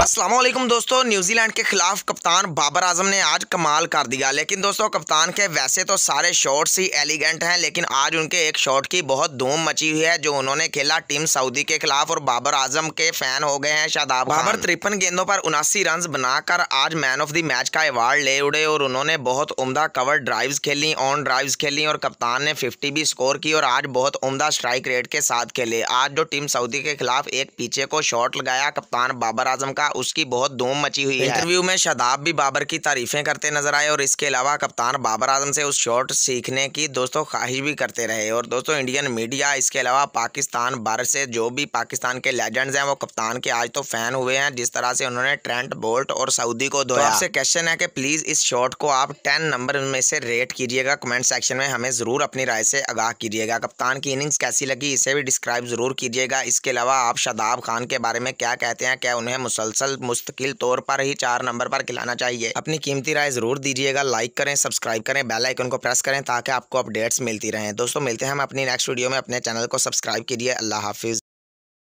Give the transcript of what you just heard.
असलम दोस्तों न्यूजीलैंड के खिलाफ कप्तान बाबर आजम ने आज कमाल कर दिया लेकिन दोस्तों कप्तान के वैसे तो सारे शॉट्स ही एलिगेंट हैं लेकिन आज उनके एक शॉट की बहुत धूम मची हुई है जो उन्होंने खेला टीम सऊदी के खिलाफ और बाबर आजम के फैन हो गए हैं शादाब बाबर तिरपन गेंदों पर उनासी रन बनाकर आज मैन ऑफ द मैच का अवार्ड ले उड़े और उन्होंने बहुत उमदा कवर ड्राइव्स खेली ऑन ड्राइव्स खेली और कप्तान ने फिफ्टी भी स्कोर की और आज बहुत उमदा स्ट्राइक रेट के साथ खेले आज जो टीम सऊदी के खिलाफ एक पीछे को शॉट लगाया कप्तान बाबर आजम का का उसकी बहुत धूम मची हुई है इंटरव्यू में शादाब भी बाबर की तारीफें करते नजर आए और इसके अलावा कप्तान बाबर आजम से उस शॉट सीखने की दोस्तों ख्वाहिश भी करते रहे और दोस्तों इंडियन मीडिया इसके अलावा पाकिस्तान भर से जो भी पाकिस्तान के लेजेंड्स हैं वो कप्तान के आज तो फैन हुए हैं जिस तरह से उन्होंने ट्रेंट बोल्ट और सऊदी को दो तो आपसे क्वेश्चन है कि प्लीज इस शॉट को आप टेन नंबर में से रेट कीजिएगा कमेंट सेक्शन में हमें जरूर अपनी राय से आगाह कीजिएगा कप्तान की इनिंग्स कैसी लगी इसे भी डिस्क्राइब जरूर कीजिएगा इसके अलावा आप शादाब खान के बारे में क्या कहते हैं क्या उन्हें मुसल मुसलसल मुस्तकिल तौर पर ही चार नंबर पर खिलाना चाहिए अपनी कीमती राय जरूर दीजिएगा लाइक करें सब्सक्राइब करें बेल आइकन को प्रेस करें ताकि आपको अपडेट्स मिलती रहें दोस्तों मिलते हैं हम अपनी नेक्स्ट वीडियो में अपने चैनल को सब्सक्राइब कीजिए अल्लाह हाफिज़